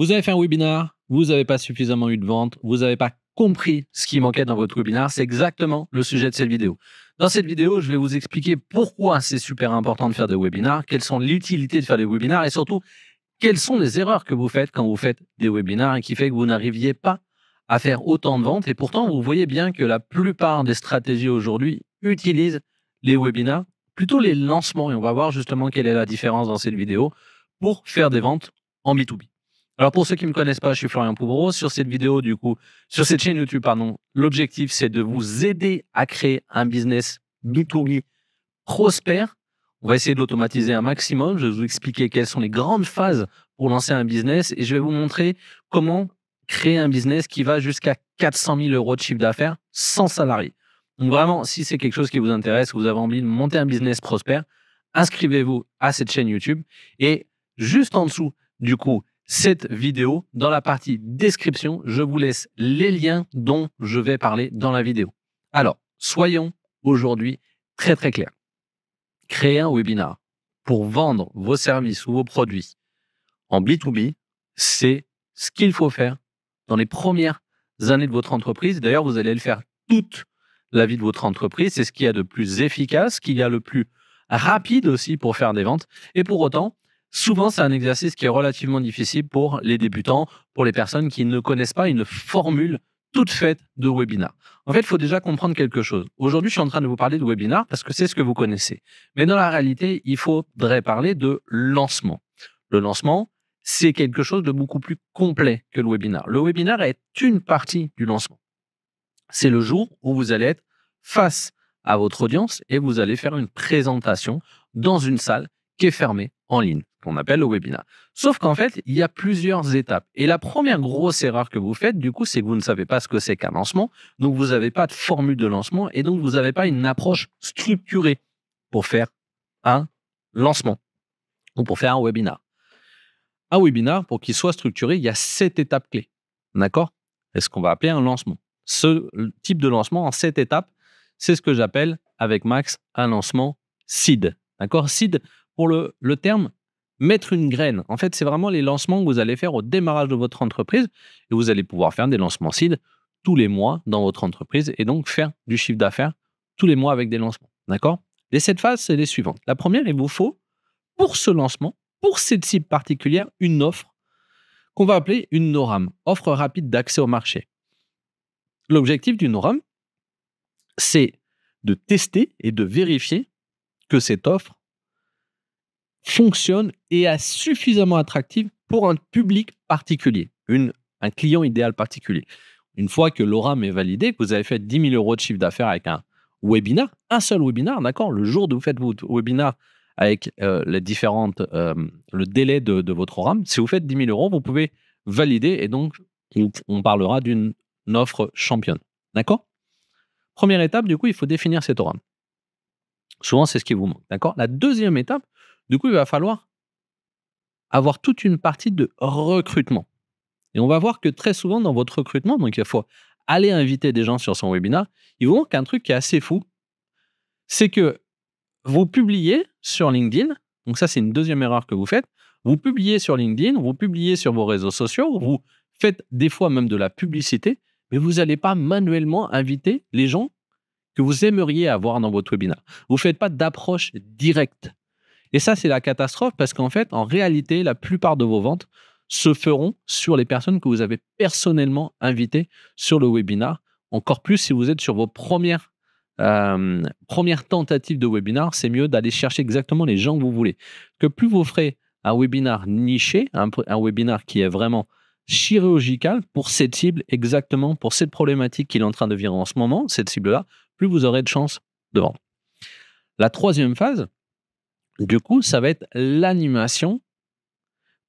Vous avez fait un webinar, vous n'avez pas suffisamment eu de ventes, vous n'avez pas compris ce qui manquait dans votre webinar, c'est exactement le sujet de cette vidéo. Dans cette vidéo, je vais vous expliquer pourquoi c'est super important de faire des webinars, quelles sont l'utilité de faire des webinars et surtout quelles sont les erreurs que vous faites quand vous faites des webinars et qui fait que vous n'arriviez pas à faire autant de ventes. Et pourtant, vous voyez bien que la plupart des stratégies aujourd'hui utilisent les webinars, plutôt les lancements. Et on va voir justement quelle est la différence dans cette vidéo pour faire des ventes en B2B. Alors pour ceux qui me connaissent pas, je suis Florian Poubreau. Sur cette vidéo, du coup, sur cette chaîne YouTube, pardon, l'objectif c'est de vous aider à créer un business b prospère. On va essayer de l'automatiser un maximum. Je vais vous expliquer quelles sont les grandes phases pour lancer un business et je vais vous montrer comment créer un business qui va jusqu'à 400 000 euros de chiffre d'affaires sans salarié. Donc vraiment, si c'est quelque chose qui vous intéresse, que vous avez envie de monter un business prospère, inscrivez-vous à cette chaîne YouTube et juste en dessous, du coup, cette vidéo dans la partie description. Je vous laisse les liens dont je vais parler dans la vidéo. Alors, soyons aujourd'hui très très clairs. Créer un webinar pour vendre vos services ou vos produits en B2B, c'est ce qu'il faut faire dans les premières années de votre entreprise. D'ailleurs, vous allez le faire toute la vie de votre entreprise. C'est ce qu'il y a de plus efficace, ce qu'il y a le plus rapide aussi pour faire des ventes. Et pour autant, Souvent, c'est un exercice qui est relativement difficile pour les débutants, pour les personnes qui ne connaissent pas une formule toute faite de webinar. En fait, il faut déjà comprendre quelque chose. Aujourd'hui, je suis en train de vous parler de webinar parce que c'est ce que vous connaissez. Mais dans la réalité, il faudrait parler de lancement. Le lancement, c'est quelque chose de beaucoup plus complet que le webinar. Le webinar est une partie du lancement. C'est le jour où vous allez être face à votre audience et vous allez faire une présentation dans une salle qui est fermée en ligne qu'on appelle le webinar. Sauf qu'en fait, il y a plusieurs étapes. Et la première grosse erreur que vous faites, du coup, c'est que vous ne savez pas ce que c'est qu'un lancement. Donc, vous n'avez pas de formule de lancement et donc, vous n'avez pas une approche structurée pour faire un lancement ou pour faire un webinar. Un webinar, pour qu'il soit structuré, il y a sept étapes clés. D'accord C'est ce qu'on va appeler un lancement. Ce type de lancement en sept étapes, c'est ce que j'appelle avec Max un lancement SID. D'accord SID, pour le, le terme, mettre une graine. En fait, c'est vraiment les lancements que vous allez faire au démarrage de votre entreprise et vous allez pouvoir faire des lancements CID tous les mois dans votre entreprise et donc faire du chiffre d'affaires tous les mois avec des lancements. D'accord Les sept phases, c'est les suivantes. La première, il vous faut, pour ce lancement, pour cette cible particulière, une offre qu'on va appeler une NORAM, offre rapide d'accès au marché. L'objectif du NORAM, c'est de tester et de vérifier que cette offre fonctionne et est suffisamment attractive pour un public particulier, une, un client idéal particulier. Une fois que l'ORAM est validé, que vous avez fait 10 000 euros de chiffre d'affaires avec un webinar, un seul webinar, d'accord Le jour où vous faites votre webinar avec euh, les différentes, euh, le délai de, de, votre ORAM, si vous faites 10 000 euros, vous pouvez valider et donc on parlera d'une offre championne, d'accord Première étape, du coup, il faut définir cet ORAM. Souvent, c'est ce qui vous manque, d'accord La deuxième étape, du coup, il va falloir avoir toute une partie de recrutement. Et on va voir que très souvent dans votre recrutement, donc il faut aller inviter des gens sur son webinaire, il vous manque un truc qui est assez fou. C'est que vous publiez sur LinkedIn, donc ça c'est une deuxième erreur que vous faites, vous publiez sur LinkedIn, vous publiez sur vos réseaux sociaux, vous faites des fois même de la publicité, mais vous n'allez pas manuellement inviter les gens que vous aimeriez avoir dans votre webinaire. Vous ne faites pas d'approche directe. Et ça, c'est la catastrophe parce qu'en fait, en réalité, la plupart de vos ventes se feront sur les personnes que vous avez personnellement invitées sur le webinar. Encore plus si vous êtes sur vos premières, euh, premières tentatives de webinar, c'est mieux d'aller chercher exactement les gens que vous voulez. Que plus vous ferez un webinar niché, un, un webinar qui est vraiment chirurgical pour cette cible exactement, pour cette problématique qu'il est en train de vivre en ce moment, cette cible-là, plus vous aurez de chances de vendre. La troisième phase, du coup, ça va être l'animation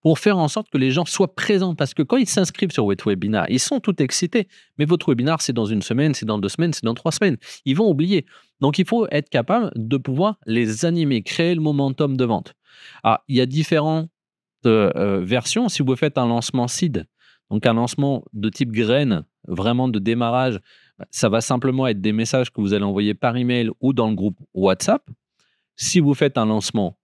pour faire en sorte que les gens soient présents. Parce que quand ils s'inscrivent sur votre webinar, ils sont tout excités. Mais votre webinar, c'est dans une semaine, c'est dans deux semaines, c'est dans trois semaines. Ils vont oublier. Donc, il faut être capable de pouvoir les animer, créer le momentum de vente. Ah, il y a différentes euh, euh, versions. Si vous faites un lancement seed, donc un lancement de type graine, vraiment de démarrage, bah, ça va simplement être des messages que vous allez envoyer par email ou dans le groupe WhatsApp. Si vous faites un lancement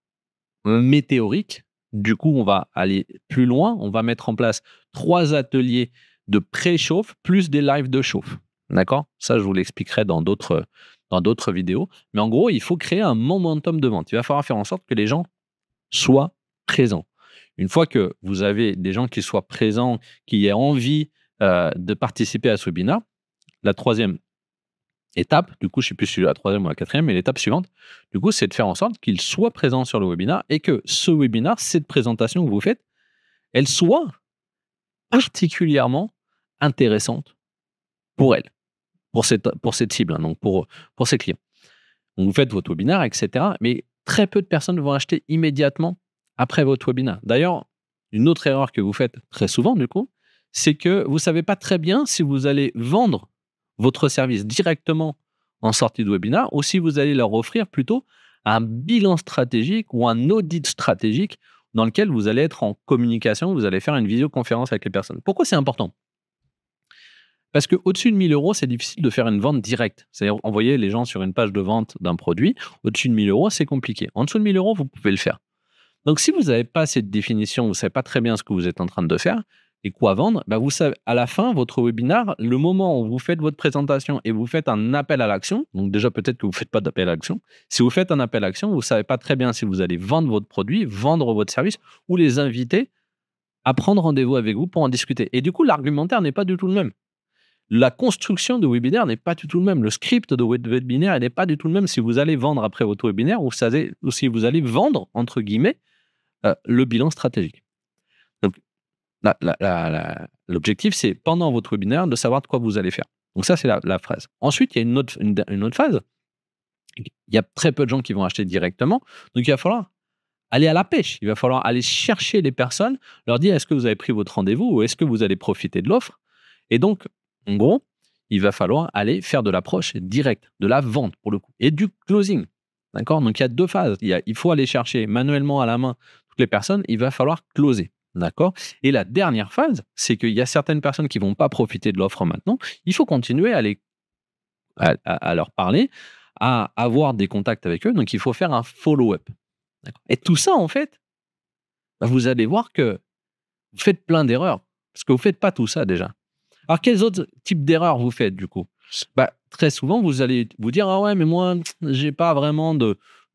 météorique, du coup, on va aller plus loin. On va mettre en place trois ateliers de pré-chauffe plus des lives de chauffe. D'accord Ça, je vous l'expliquerai dans d'autres dans d'autres vidéos. Mais en gros, il faut créer un momentum de vente. Il va falloir faire en sorte que les gens soient présents. Une fois que vous avez des gens qui soient présents, qui aient envie euh, de participer à ce webinaire, la troisième étape, du coup, je ne sais plus si c'est la troisième ou la quatrième, mais l'étape suivante, du coup, c'est de faire en sorte qu'il soit présent sur le webinar et que ce webinar, cette présentation que vous faites, elle soit particulièrement intéressante pour elle, pour cette, pour cette cible, hein, donc pour, pour ses clients. vous faites votre webinaire, etc. Mais très peu de personnes vont acheter immédiatement après votre webinaire. D'ailleurs, une autre erreur que vous faites très souvent, du coup, c'est que vous ne savez pas très bien si vous allez vendre votre service directement en sortie de webinar ou si vous allez leur offrir plutôt un bilan stratégique ou un audit stratégique dans lequel vous allez être en communication, vous allez faire une visioconférence avec les personnes. Pourquoi c'est important Parce qu'au-dessus de 1000 euros, c'est difficile de faire une vente directe. C'est-à-dire envoyer les gens sur une page de vente d'un produit. Au-dessus de 1000 euros, c'est compliqué. En dessous de 1000 euros, vous pouvez le faire. Donc si vous n'avez pas cette définition, vous ne savez pas très bien ce que vous êtes en train de faire, et quoi vendre, bah, vous savez, à la fin, votre webinar, le moment où vous faites votre présentation et vous faites un appel à l'action, donc déjà peut-être que vous ne faites pas d'appel à l'action, si vous faites un appel à l'action, vous ne savez pas très bien si vous allez vendre votre produit, vendre votre service ou les inviter à prendre rendez-vous avec vous pour en discuter. Et du coup, l'argumentaire n'est pas du tout le même. La construction de webinaire n'est pas du tout le même. Le script de webinaire n'est pas du tout le même si vous allez vendre après votre webinaire ou si vous allez vendre, entre guillemets, euh, le bilan stratégique. L'objectif, c'est pendant votre webinaire de savoir de quoi vous allez faire. Donc ça, c'est la, phrase. Ensuite, il y a une autre, une, autre phase. Il y a très peu de gens qui vont acheter directement. Donc il va falloir aller à la pêche. Il va falloir aller chercher les personnes, leur dire est-ce que vous avez pris votre rendez-vous ou est-ce que vous allez profiter de l'offre. Et donc, en gros, il va falloir aller faire de l'approche directe, de la vente pour le coup, et du closing. D'accord Donc il y a deux phases. Il, il faut aller chercher manuellement à la main toutes les personnes. Il va falloir closer. D'accord Et la dernière phase, c'est qu'il y a certaines personnes qui ne vont pas profiter de l'offre maintenant. Il faut continuer à, les, à, leur parler, à avoir des contacts avec eux. Donc, il faut faire un follow-up. Et tout ça, en fait, bah, vous allez voir que vous faites plein d'erreurs parce que vous ne faites pas tout ça déjà. Alors, quels autres types d'erreurs vous faites du coup bah, Très souvent, vous allez vous dire Ah ouais, mais moi, je n'ai pas vraiment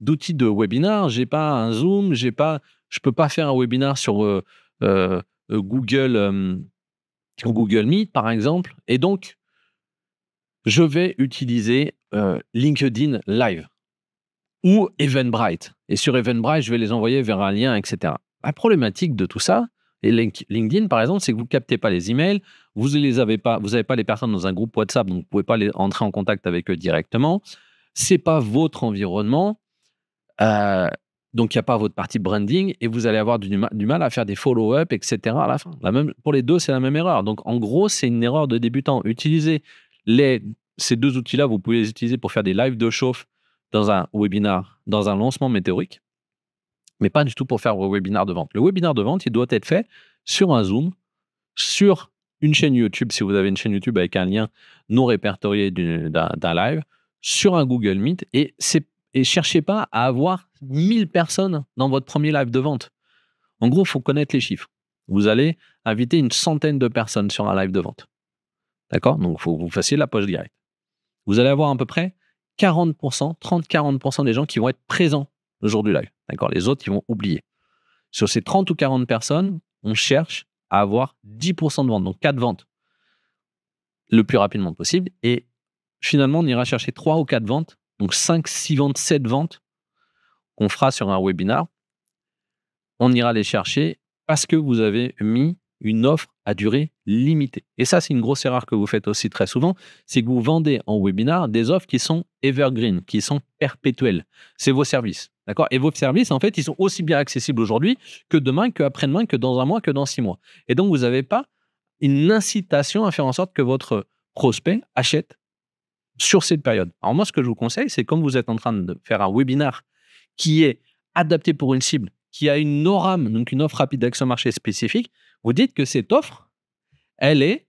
d'outils de, webinar. Je n'ai pas un Zoom, j'ai pas, je ne peux pas faire un webinar sur. Euh, euh, euh, Google, euh, Google Meet, par exemple. Et donc, je vais utiliser LinkedIn Live ou Eventbrite. Et sur Eventbrite, je vais les envoyer vers un lien, etc. La problématique de tout ça, et LinkedIn, par exemple, c'est que vous ne captez pas les emails, vous les avez pas, vous n'avez pas les personnes dans un groupe WhatsApp, donc vous ne pouvez pas les, entrer en contact avec eux directement. C'est pas votre environnement. Euh, donc, il n'y a pas votre partie branding et vous allez avoir du, mal à faire des follow-up, etc. à la fin. La même, pour les deux, c'est la même erreur. Donc, en gros, c'est une erreur de débutant. Utilisez ces deux outils-là, vous pouvez les utiliser pour faire des lives de chauffe dans un webinar, dans un lancement météorique, mais pas du tout pour faire un webinar de vente. Le webinar de vente, il doit être fait sur un Zoom, sur une chaîne YouTube, si vous avez une chaîne YouTube avec un lien non répertorié d'un live, sur un Google Meet, et c'est et cherchez pas à avoir 1000 personnes dans votre premier live de vente. En gros, il faut connaître les chiffres. Vous allez inviter une centaine de personnes sur un live de vente. D'accord Donc, faut que vous fassiez la poche directe. Vous allez avoir à peu près 40%, 30-40% des gens qui vont être présents le jour du live. D'accord Les autres, ils vont oublier. Sur ces 30 ou 40 personnes, on cherche à avoir 10% de vente, donc 4 ventes le plus rapidement possible. Et finalement, on ira chercher 3 ou 4 ventes donc 5, 6 ventes, 7 ventes qu'on fera sur un webinar. On ira les chercher parce que vous avez mis une offre à durée limitée. Et ça, c'est une grosse erreur que vous faites aussi très souvent, c'est que vous vendez en webinar des offres qui sont evergreen, qui sont perpétuelles. C'est vos services, d'accord Et vos services, en fait, ils sont aussi bien accessibles aujourd'hui que demain, que après-demain, que dans un mois, que dans six mois. Et donc, vous n'avez pas une incitation à faire en sorte que votre prospect achète sur cette période. Alors moi, ce que je vous conseille, c'est comme vous êtes en train de faire un webinar qui est adapté pour une cible, qui a une ORAM, donc une offre rapide d'accès au marché spécifique, vous dites que cette offre, elle est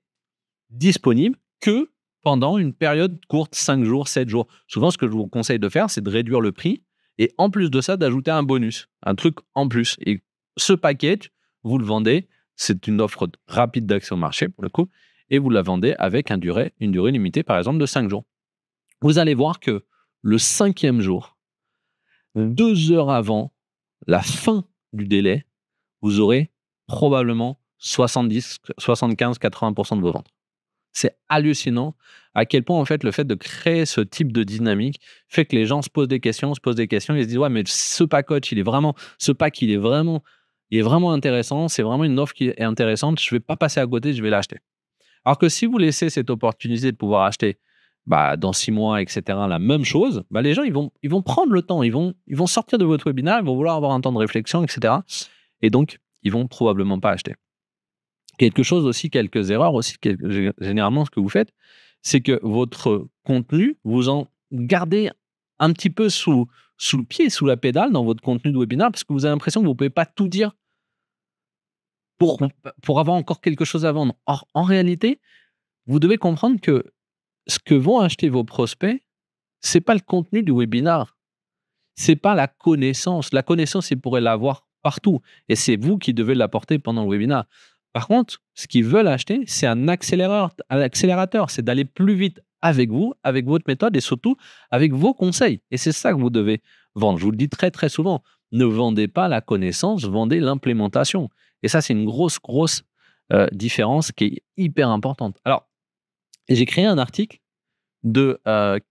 disponible que pendant une période courte, 5 jours, 7 jours. Souvent, ce que je vous conseille de faire, c'est de réduire le prix et en plus de ça, d'ajouter un bonus, un truc en plus. Et ce package, vous le vendez, c'est une offre rapide d'accès au marché pour le coup, et vous la vendez avec un durée, une durée limitée, par exemple, de 5 jours. Vous allez voir que le cinquième jour, hmm. deux heures avant la fin du délai, vous aurez probablement 70, 75, 80% de vos ventes. C'est hallucinant à quel point, en fait, le fait de créer ce type de dynamique fait que les gens se posent des questions, se posent des questions, ils se disent, ouais, mais ce pack il est vraiment, ce pack, il est vraiment, il est vraiment intéressant, c'est vraiment une offre qui est intéressante, je ne vais pas passer à côté, je vais l'acheter. Alors que si vous laissez cette opportunité de pouvoir acheter bah, dans six mois, etc., la même chose, bah, les gens, ils vont, ils vont prendre le temps, ils vont, ils vont sortir de votre webinaire, ils vont vouloir avoir un temps de réflexion, etc. Et donc, ils vont probablement pas acheter. Quelque chose aussi, quelques erreurs aussi, généralement, ce que vous faites, c'est que votre contenu, vous en gardez un petit peu sous, sous le pied, sous la pédale dans votre contenu de webinaire, parce que vous avez l'impression que vous ne pouvez pas tout dire pour, pour avoir encore quelque chose à vendre. Or, en réalité, vous devez comprendre que ce que vont acheter vos prospects, c'est pas le contenu du webinar, c'est pas la connaissance. La connaissance, ils pourraient l'avoir partout, et c'est vous qui devez l'apporter pendant le webinar. Par contre, ce qu'ils veulent acheter, c'est un accélérateur, c'est d'aller plus vite avec vous, avec votre méthode et surtout avec vos conseils. Et c'est ça que vous devez vendre. Je vous le dis très très souvent, ne vendez pas la connaissance, vendez l'implémentation. Et ça, c'est une grosse, grosse euh, différence qui est hyper importante. Alors, j'ai créé un article de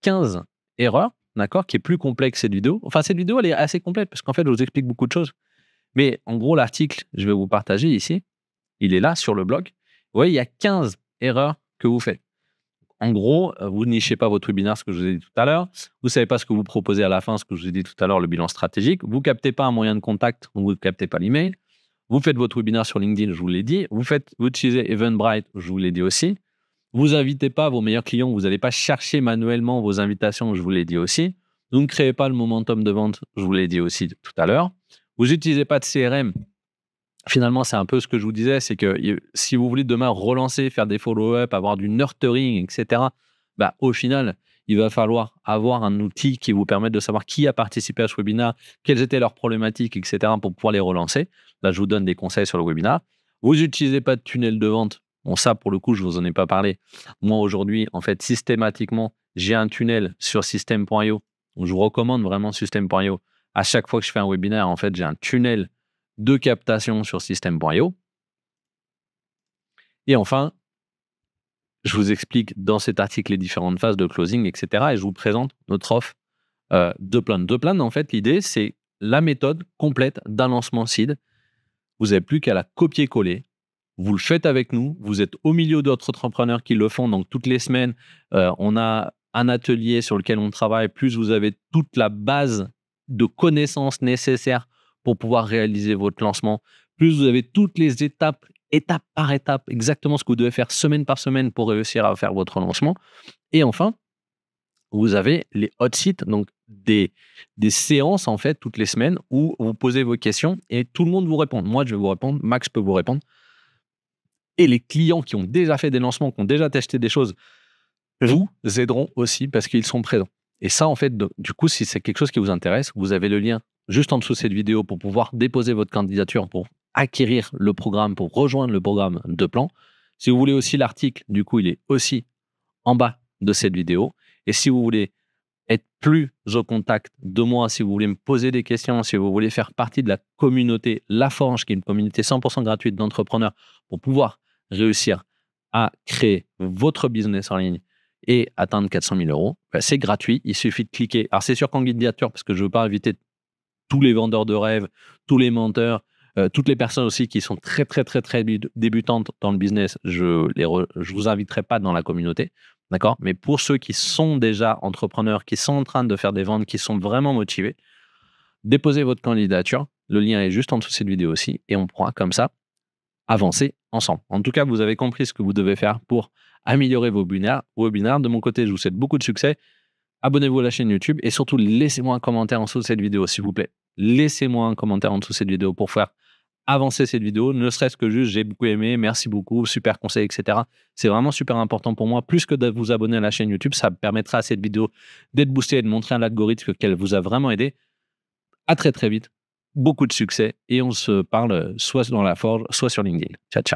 15 euh, erreurs, d'accord, qui est plus complexe que cette vidéo. Enfin, cette vidéo, elle est assez complète parce qu'en fait, je vous explique beaucoup de choses. Mais en gros, l'article, je vais vous partager ici. Il est là sur le blog. Vous voyez, il y a 15 erreurs que vous faites. En gros, euh, vous nichez pas votre webinaire, ce que je vous ai dit tout à l'heure. Vous savez pas ce que vous proposez à la fin, ce que je vous ai dit tout à l'heure, le bilan stratégique. Vous captez pas un moyen de contact, vous ne captez pas l'email. Vous faites votre webinaire sur LinkedIn, je vous l'ai dit. Vous faites, vous utilisez Eventbrite, je vous l'ai dit aussi. Vous invitez pas vos meilleurs clients, vous n'allez pas chercher manuellement vos invitations, je vous l'ai dit aussi. Vous ne créez pas le momentum de vente, je vous l'ai dit aussi tout à l'heure. Vous n'utilisez pas de CRM. Finalement, c'est un peu ce que je vous disais, c'est que si vous voulez demain relancer, faire des follow-up, avoir du nurturing, etc., bah, au final, il va falloir avoir un outil qui vous permette de savoir qui a participé à ce webinaire, quelles étaient leurs problématiques, etc., pour pouvoir les relancer. Là, je vous donne des conseils sur le webinaire. Vous n'utilisez pas de tunnel de vente, Bon, ça, pour le coup, je vous en ai pas parlé. Moi, aujourd'hui, en fait, systématiquement, j'ai un tunnel sur system.io. Je vous recommande vraiment system.io. À chaque fois que je fais un webinaire, en fait, j'ai un tunnel de captation sur system.io. Et enfin, je vous explique dans cet article les différentes phases de closing, etc. Et je vous présente notre offre euh, de plan. De plan, en fait, l'idée, c'est la méthode complète d'un lancement seed. Vous n'avez plus qu'à la copier-coller vous le faites avec nous. Vous êtes au milieu d'autres entrepreneurs qui le font. Donc, toutes les semaines, euh, on a un atelier sur lequel on travaille. Plus vous avez toute la base de connaissances nécessaires pour pouvoir réaliser votre lancement. Plus vous avez toutes les étapes, étape par étape, exactement ce que vous devez faire semaine par semaine pour réussir à faire votre lancement. Et enfin, vous avez les hot sites, donc des, des séances en fait toutes les semaines où vous posez vos questions et tout le monde vous répond. Moi, je vais vous répondre, Max peut vous répondre et les clients qui ont déjà fait des lancements, qui ont déjà testé des choses, vous aideront aussi parce qu'ils sont présents. Et ça, en fait, du coup, si c'est quelque chose qui vous intéresse, vous avez le lien juste en dessous de cette vidéo pour pouvoir déposer votre candidature, pour acquérir le programme, pour rejoindre le programme de plan. Si vous voulez aussi l'article, du coup, il est aussi en bas de cette vidéo. Et si vous voulez être plus au contact de moi, si vous voulez me poser des questions, si vous voulez faire partie de la communauté La Forge, qui est une communauté 100% gratuite d'entrepreneurs, pour pouvoir réussir à créer votre business en ligne et atteindre 400 000 euros, bah, c'est gratuit. Il suffit de cliquer. Alors, c'est sur candidature parce que je ne veux pas inviter tous les vendeurs de rêves, tous les menteurs, euh, toutes les personnes aussi qui sont très, très, très, très débutantes dans le business, je ne vous inviterai pas dans la communauté. D'accord Mais pour ceux qui sont déjà entrepreneurs, qui sont en train de faire des ventes, qui sont vraiment motivés, déposez votre candidature. Le lien est juste en dessous de cette vidéo aussi. Et on prend comme ça avancer ensemble. En tout cas, vous avez compris ce que vous devez faire pour améliorer vos webinaires. De mon côté, je vous souhaite beaucoup de succès. Abonnez-vous à la chaîne YouTube et surtout, laissez-moi un commentaire en dessous de cette vidéo, s'il vous plaît. Laissez-moi un commentaire en dessous de cette vidéo pour faire avancer cette vidéo, ne serait-ce que juste j'ai beaucoup aimé, merci beaucoup, super conseil, etc. C'est vraiment super important pour moi. Plus que de vous abonner à la chaîne YouTube, ça permettra à cette vidéo d'être boostée et de montrer à l'algorithme qu'elle vous a vraiment aidé. À très très vite beaucoup de succès et on se parle euh, soit dans la forge, soit sur LinkedIn. Ciao, ciao.